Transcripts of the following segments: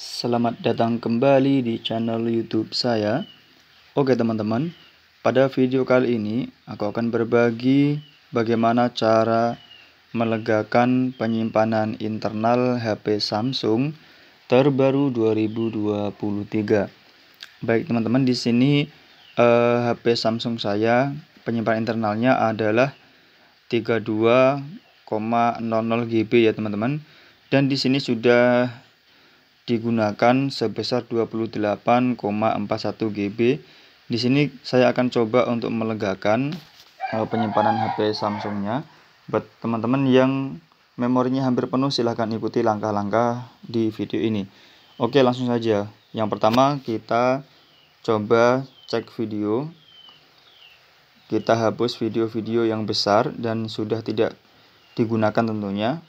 Selamat datang kembali di channel YouTube saya. Oke, teman-teman, pada video kali ini aku akan berbagi bagaimana cara melegakan penyimpanan internal HP Samsung terbaru 2023. Baik, teman-teman, di sini eh, HP Samsung saya penyimpanan internalnya adalah 32,00 GB ya, teman-teman. Dan di sini sudah digunakan sebesar 28,41 GB. Di sini saya akan coba untuk melegakan eh, penyimpanan HP Samsungnya. Buat teman-teman yang memorinya hampir penuh silahkan ikuti langkah-langkah di video ini. Oke langsung saja. Yang pertama kita coba cek video. Kita hapus video-video yang besar dan sudah tidak digunakan tentunya.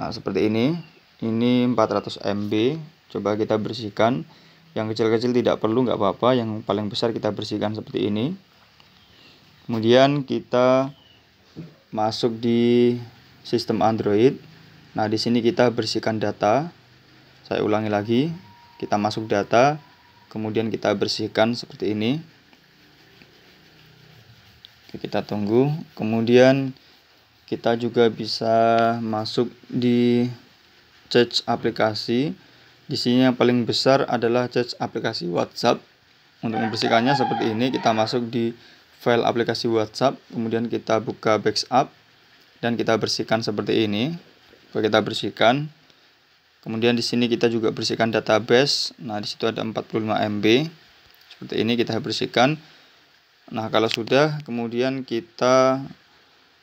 Nah seperti ini ini 400 MB coba kita bersihkan yang kecil-kecil tidak perlu nggak apa-apa yang paling besar kita bersihkan seperti ini kemudian kita masuk di sistem Android nah di sini kita bersihkan data saya ulangi lagi kita masuk data kemudian kita bersihkan seperti ini Oke, kita tunggu kemudian kita juga bisa masuk di Church aplikasi. Di sini yang paling besar adalah Church aplikasi WhatsApp. Untuk membersihkannya seperti ini, kita masuk di file aplikasi WhatsApp, kemudian kita buka backup dan kita bersihkan seperti ini. Oke, kita bersihkan. Kemudian di sini kita juga bersihkan database. Nah, di situ ada 45 MB. Seperti ini kita bersihkan. Nah, kalau sudah, kemudian kita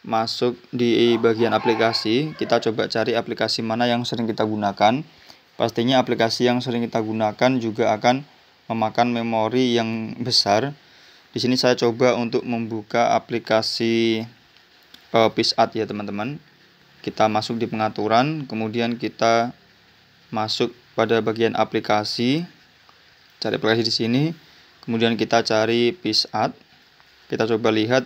masuk di bagian aplikasi, kita coba cari aplikasi mana yang sering kita gunakan. Pastinya aplikasi yang sering kita gunakan juga akan memakan memori yang besar. Di sini saya coba untuk membuka aplikasi uh, e, PISAT ya teman-teman. Kita masuk di pengaturan, kemudian kita masuk pada bagian aplikasi. Cari aplikasi di sini, kemudian kita cari PISAT Kita coba lihat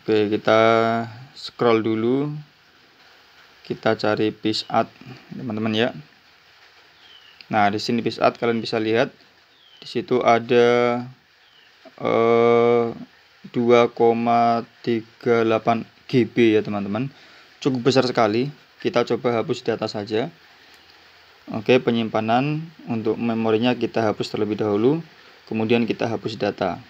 Oke, kita scroll dulu. Kita cari piece art, teman-teman ya. Nah, di sini piece art kalian bisa lihat di situ ada eh 2,38 GB ya, teman-teman. Cukup besar sekali. Kita coba hapus di atas saja. Oke, penyimpanan untuk memorinya kita hapus terlebih dahulu. Kemudian kita hapus data.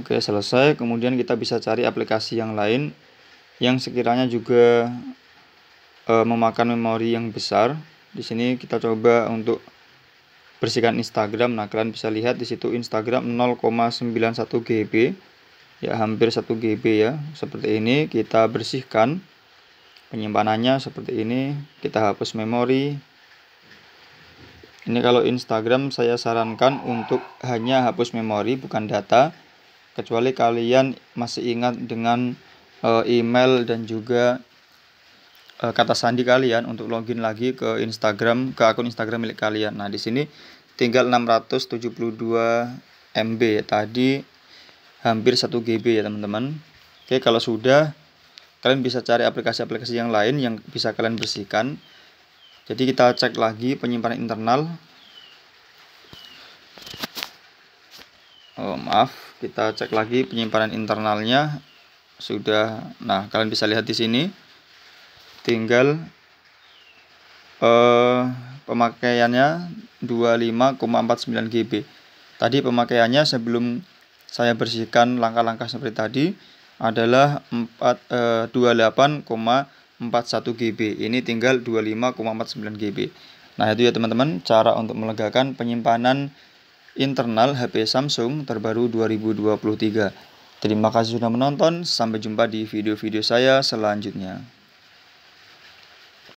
Oke, selesai. Kemudian kita bisa cari aplikasi yang lain yang sekiranya juga e, memakan memori yang besar. Di sini kita coba untuk bersihkan Instagram. Nah, kalian bisa lihat di situ Instagram 0,91 GB. Ya, hampir 1 GB ya. Seperti ini kita bersihkan penyimpanannya seperti ini. Kita hapus memori, ini kalau Instagram saya sarankan untuk hanya hapus memori bukan data kecuali kalian masih ingat dengan uh, email dan juga uh, kata sandi kalian untuk login lagi ke Instagram ke akun Instagram milik kalian. Nah, di sini tinggal 672 MB tadi hampir 1 GB ya, teman-teman. Oke, kalau sudah kalian bisa cari aplikasi-aplikasi yang lain yang bisa kalian bersihkan. Jadi kita cek lagi penyimpanan internal. Oh, maaf, kita cek lagi penyimpanan internalnya sudah nah kalian bisa lihat di sini tinggal eh, pemakaiannya 25,49 GB tadi pemakaiannya sebelum saya bersihkan langkah-langkah seperti tadi adalah eh, 28,41 GB ini tinggal 25,49 GB nah itu ya teman-teman cara untuk melegakan penyimpanan internal HP Samsung terbaru 2023. Terima kasih sudah menonton, sampai jumpa di video-video saya selanjutnya.